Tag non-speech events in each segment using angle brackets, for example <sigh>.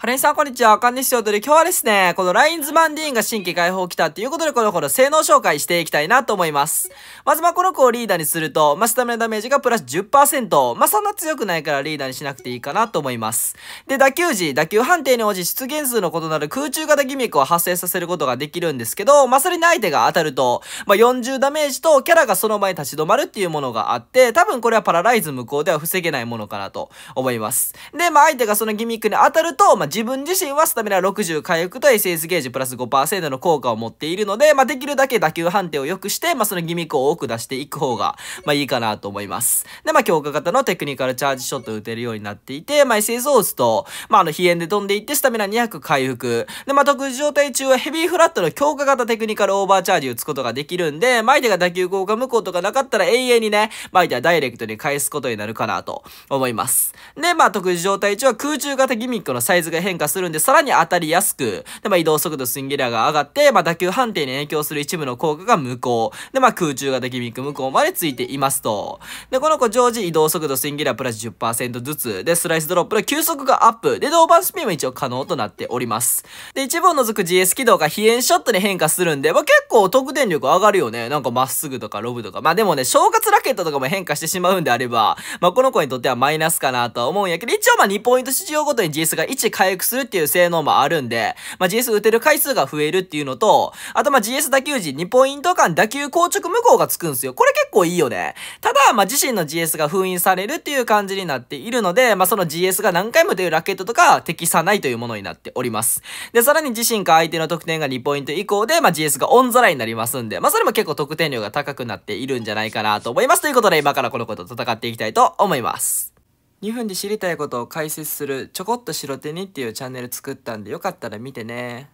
ハレンさん、こんにちは。あかんですよ。とで、今日はですね、このラインズマンディーンが新規開放来たっていうことで、この頃性能紹介していきたいなと思います。まず、ま、この子をリーダーにすると、まスタメンダメージがプラス10%。まあ、そんな強くないからリーダーにしなくていいかなと思います。で、打球時、打球判定に応じ出現数の異なる空中型ギミックを発生させることができるんですけど、まあ、それに相手が当たると、まあ、40ダメージとキャラがその前に立ち止まるっていうものがあって、多分これはパラライズ無効では防げないものかなと思います。で、まあ、相手がそのギミックに当たると、ま自分自身はスタミナ60回復と SS ゲージプラス5%の効果を持っているので、まあ、できるだけ打球判定を良くして、まあ、そのギミックを多く出していく方が、まあ、いいかなと思います。で、まあ、強化型のテクニカルチャージショットを打てるようになっていて、まあ、SS を打つと、まあ、あの、飛炎で飛んでいって、スタミナ200回復。で、まあ、特殊状態中はヘビーフラットの強化型テクニカルオーバーチャージ打つことができるんで、まあ、相手が打球効果無効とかなかったら永遠にね、まあ、相手はダイレクトに返すことになるかなと思います。で、まあ、特殊状態中は空中型ギミックのサイズがが変化するんで、さらに当たりやすく、で、まあ、移動速度、スインギラーが上がって、まあ、打球判定に影響する一部の効果が無効。で、まあ、空中型ギミック無効までついていますと。で、この子常時移動速度、スインギラープラス10%ずつ、で、スライスドロップの急速がアップ、で、ドーバースピンも一応可能となっております。で、一部を除く GS 軌道が飛円ショットに変化するんで、まあ、結構得点力上がるよね。なんかまっすぐとかロブとか。まあ、でもね、正月ラケットとかも変化してしまうんであれば、まあ、この子にとってはマイナスかなとは思うんやけど、一応まあ2ポイント市場ごとに GS が1変え回復するっていう性能もあるんで、まあ、GS 打てる回数が増えるっていうのと、あとま、GS 打球時2ポイント間打球硬直無効がつくんすよ。これ結構いいよね。ただ、ま自身の GS が封印されるっていう感じになっているので、まあ、その GS が何回も出るラケットとか適さないというものになっております。で、さらに自身か相手の得点が2ポイント以降で、まあ、GS がオンザラインになりますんで、まあ、それも結構得点量が高くなっているんじゃないかなと思います。ということで、今からこの子と戦っていきたいと思います。2分で知りたいことを解説するちょこっと白手にっていうチャンネル作ったんでよかったら見てね。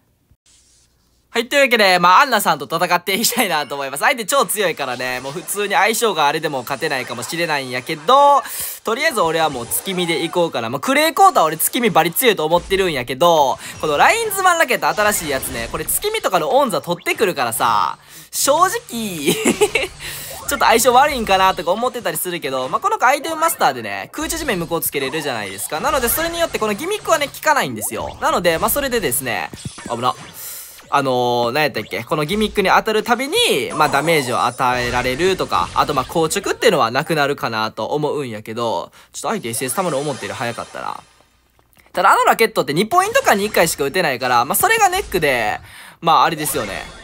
はい、というわけで、まあ、アンナさんと戦っていきたいなと思います。相手超強いからね、もう普通に相性があれでも勝てないかもしれないんやけど、とりあえず俺はもう月見で行こうかな。まあ、クレイコーター俺月見バリ強いと思ってるんやけど、このラインズマンラケット新しいやつね、これ月見とかのオンザ取ってくるからさ、正直ちょっと相性悪いんかなとか思ってたりするけど、まあ、この子アイテムマスターでね、空中地面向こうつけれるじゃないですか。なので、それによってこのギミックはね、効かないんですよ。なので、まあ、それでですね、危な。あのー、何やったっけこのギミックに当たるたびに、まあ、ダメージを与えられるとか、あと、ま、硬直っていうのはなくなるかなと思うんやけど、ちょっと相手 SS たま思ってる早かったら。ただ、あのラケットって2ポイントかに1回しか打てないから、まあ、それがネックで、まあ、あれですよね。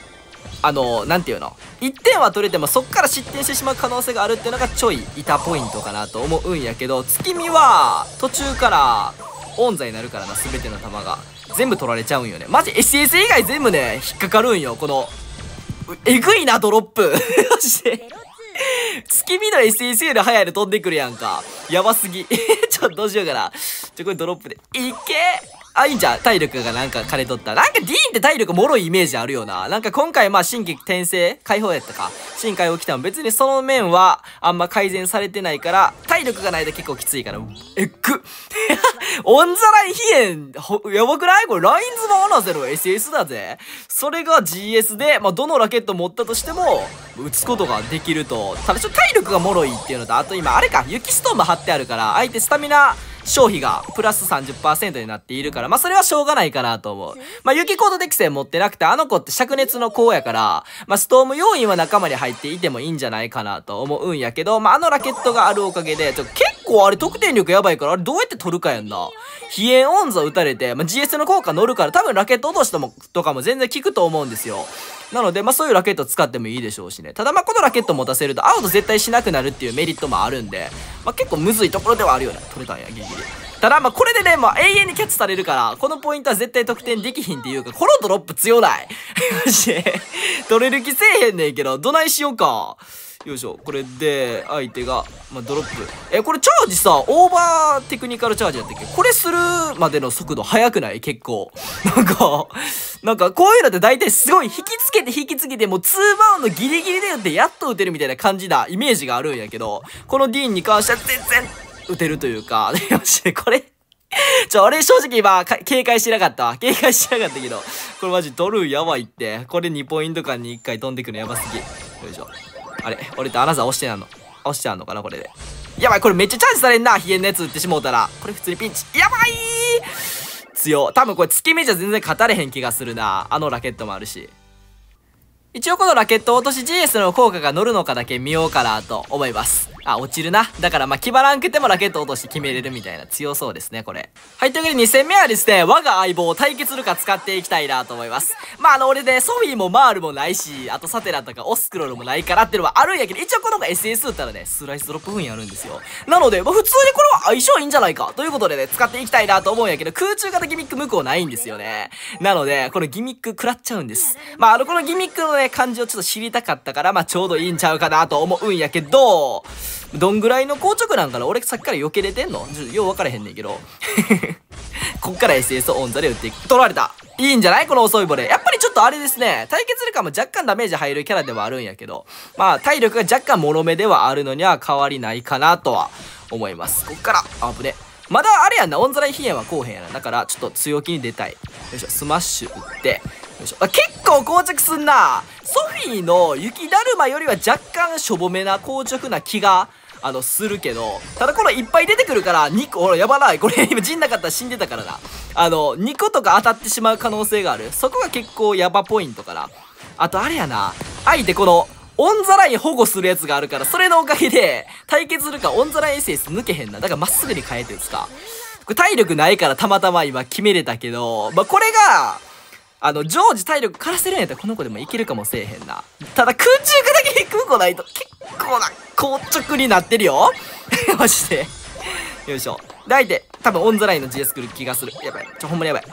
あの何て言うの1点は取れてもそっから失点してしまう可能性があるっていうのがちょい板ポイントかなと思うんやけど月見は途中からオンザになるからな全ての球が全部取られちゃうんよねマジ SS 以外全部ね引っかかるんよこのえぐいなドロップ <laughs> マジで月見の SS より早いで飛んでくるやんかやばすぎ <laughs> ちょっとどうしようかなちょこれドロップでいけあ、いいんじゃん。体力がなんか枯れとった。なんかディーンって体力もろいイメージあるよな。なんか今回まあ新規転生解放やったか。新解放来たの別にその面はあんま改善されてないから、体力がないと結構きついから。えっく。オンザライン飛燕、やばくないこれラインズマーナゼロ SS だぜ。それが GS で、まあどのラケット持ったとしても、打つことができると。ただちょっと体力がもろいっていうのと、あと今あれか、雪ストーム貼ってあるから、相手スタミナ、消費がプラス30%になっているから、まあ、それはしょうがないかなと思う。まあ、雪コード適正持ってなくて、あの子って灼熱の子やから、まあ、ストーム要員は仲間に入っていてもいいんじゃないかなと思うんやけど、まあ、あのラケットがあるおかげで、ちょ、構あれ得点力やばいから、あれどうやって取るかやんな。飛炎音座打たれて、まあ、GS の効果乗るから、多分ラケット落としとも、とかも全然効くと思うんですよ。なので、まあ、そういうラケット使ってもいいでしょうしね。ただまこのラケット持たせると、アウト絶対しなくなるっていうメリットもあるんで、まあ、結構むずいところではあるよね。取れたんや、ギリギリ。ただ、まあ、これでね、まう永遠にキャッチされるから、このポイントは絶対得点できひんっていうか、このドロップ強ない。<laughs> マジで。取れる気せえへんねんけど、どないしようか。よいしょ。これで、相手が、まあ、ドロップ。え、これチャージさ、オーバーテクニカルチャージやったっけこれするまでの速度速くない結構。<laughs> なんか、なんかこういうのって大体すごい引きつけて引きつけて、もう2バウンドギリギリで打ってやっと打てるみたいな感じなイメージがあるんやけど、このディーンに関しては全然打てるというか、<laughs> で、よし、これちょ、俺正直今、警戒してなかったわ。<laughs> 警戒してなかったけど。これマジドルやばいって。これ2ポイント間に1回飛んでくのやばすぎ。よいしょ。あれ、俺ってアナザー押してなんの押してあんのかな、これで。やばい、これめっちゃチャージされんな。ヒゲのやつ打ってしもうたら。これ普通にピンチ。やばい強。多分これ月目じゃ全然勝たれへん気がするな。あのラケットもあるし。一応このラケット落とし GS の効果が乗るのかだけ見ようかなと思います。あ、落ちるな。だからまあ、気張らんくてもラケット落として決めれるみたいな強そうですね、これ。はい、というわけで2戦目はですね、我が相棒を対決するか使っていきたいなと思います。まあ、あの、俺ね、ソフィーもマールもないし、あとサテラとかオスクロールもないからっていうのはあるんやけど、一応この子 SS 打ったらね、スライスドロップ分やるんですよ。なので、まあ、普通にこれは相性いいんじゃないかということでね、使っていきたいなと思うんやけど、空中型ギミック向こうないんですよね。なので、このギミック食らっちゃうんです。まあ、あの、このギミックのね、感じをちょっと知りたかったから、まあ、ちょうどいいんちゃうかなと思うんやけど、どんぐらいの硬直なんかな俺さっきから避けれてんのちょっとよう分からへんねんけど。<laughs> こっから SS オンザで打っていく。取られた。いいんじゃないこの遅いボレー。やっぱりちょっとあれですね。対決力はも若干ダメージ入るキャラではあるんやけど。まあ、体力が若干脆めではあるのには変わりないかなとは思います。こっから、あぶね。まだあれやんな、オンザライヒエンはこうへんやな。だから、ちょっと強気に出たい。よいしょ、スマッシュ打って。よいしょあ結構硬直すんなソフィーの雪だるまよりは若干しょぼめな硬直な気があの、するけど、ただこれいっぱい出てくるから、2個、ほら、やばない。これ今、陣なかったら死んでたからな。あの、2個とか当たってしまう可能性がある。そこが結構ヤバポイントかな。あと、あれやな。あえてこの、オンザライン保護するやつがあるから、それのおかげで、対決するか、オンザラインエッセス抜けへんな。だからまっすぐに変えてんすか。これ体力ないからたまたま今決めれたけど、まあ、これが、あの、常時体力枯らせるんやったらこの子でもいけるかもせえへんな。ただ空中だけ低くこないと結構な硬直になってるよ。<laughs> マジで。よいしょ。で、相手、多分オンザラインの GS 来る気がする。やばい。ちょ、ほんまにやばい。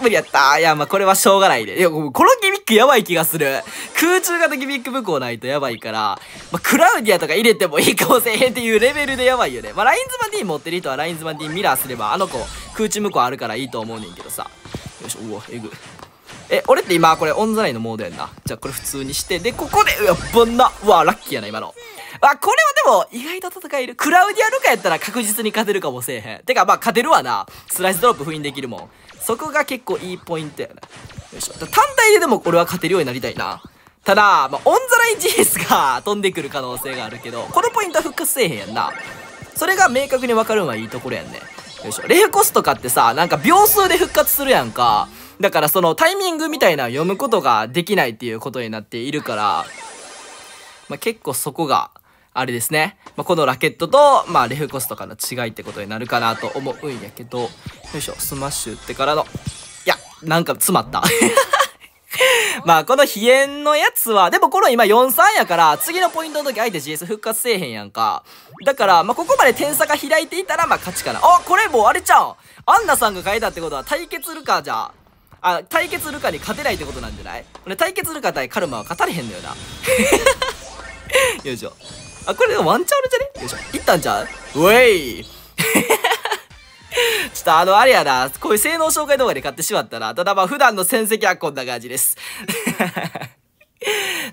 無理やった。いや、まあ、これはしょうがないで。いや、このギミックやばい気がする。空中型ギミック武功ないとやばいから、まあ、クラウディアとか入れてもいいかもせえへんっていうレベルでやばいよね。まあ、ラインズマン D 持ってる人はラインズマン D ミラーすれば、あの子、空中向こうあるからいいと思うねんけどさ。よいしょうわえぐいえ俺って今これオンザラインのモードやんなじゃあこれ普通にしてでここでうわぶんなうわラッキーやな今のあこれはでも意外と戦えるクラウディアルカやったら確実に勝てるかもせえへんてかまあ勝てるわなスライスドロップ封印できるもんそこが結構いいポイントやなよいしょ単体ででも俺は勝てるようになりたいなただ、まあ、オンザライン GS が飛んでくる可能性があるけど、このポイントは復活せえへんやんな。それが明確にわかるのはいいところやんね。よいしょ。レフコスとかってさ、なんか秒数で復活するやんか。だからそのタイミングみたいな読むことができないっていうことになっているから、まあ、結構そこが、あれですね。まあ、このラケットと、まあ、レフコスとかの違いってことになるかなと思うんやけど、よいしょ、スマッシュ打ってからの、いや、なんか詰まった。まあ、この飛炎のやつは、でもこの今4-3やから、次のポイントの時相手 GS 復活せえへんやんか。だから、まあ、ここまで点差が開いていたら、まあ、勝ちかな。あ、これもうあれちゃうアンナさんが変えたってことは、対決ルカじゃあ。あ、対決ルカに勝てないってことなんじゃない俺対決ルカ対カルマは勝たれへんのよな。<laughs> よいしょ。あ、これでもワンチャンあるじゃねよいしょ。いったんちゃうウェイとあの、あれやな、こういう性能紹介動画で買ってしまったら、ただまあ普段の戦績はこんな感じです。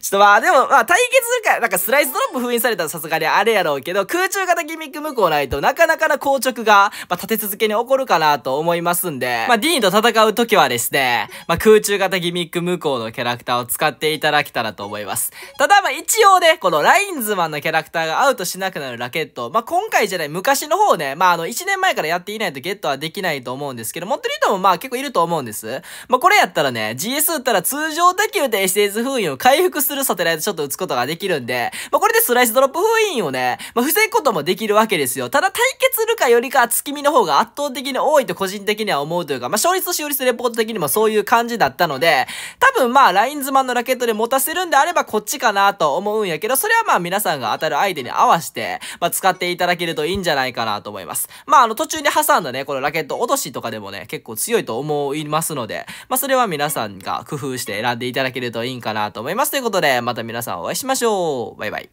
ちょっとまあ、でもまあ、対決かなんかスライスドロップ封印されたらさすがにあれやろうけど、空中型ギミック無効ないと、なかなかな硬直が、まあ、立て続けに起こるかなと思いますんで、まあ、ディーンと戦う時はですね、まあ、空中型ギミック無効のキャラクターを使っていただけたらと思います。ただまあ、一応ね、このラインズマンのキャラクターがアウトしなくなるラケット、まあ、今回じゃない、昔の方ね、まあ、あの、1年前からやっていないとゲットはできないと思うんですけど、持ってる人もまあ結構いると思うんです。まあ、これやったらね、GS 打ったら通常打球で SS 封印を回復するするサテライトショット打つことができるんで、まあ、これでスライスドロップ封印をね、まあ、防ぐこともできるわけですよ。ただ対決ルカよりか月見の方が圧倒的に多いと個人的には思うというか、まあ、勝率と使用率レポート的にもそういう感じだったので、多分まあ、ラインズマンのラケットで持たせるんであればこっちかなと思うんやけど、それはまあ皆さんが当たる相手に合わせて、まあ、使っていただけるといいんじゃないかなと思います。まあ、あの途中に挟んだね、このラケット落としとかでもね、結構強いと思いますので、まあ、それは皆さんが工夫して選んでいただけるといいんかなと思います。ということで、で、また皆さんお会いしましょう。バイバイ。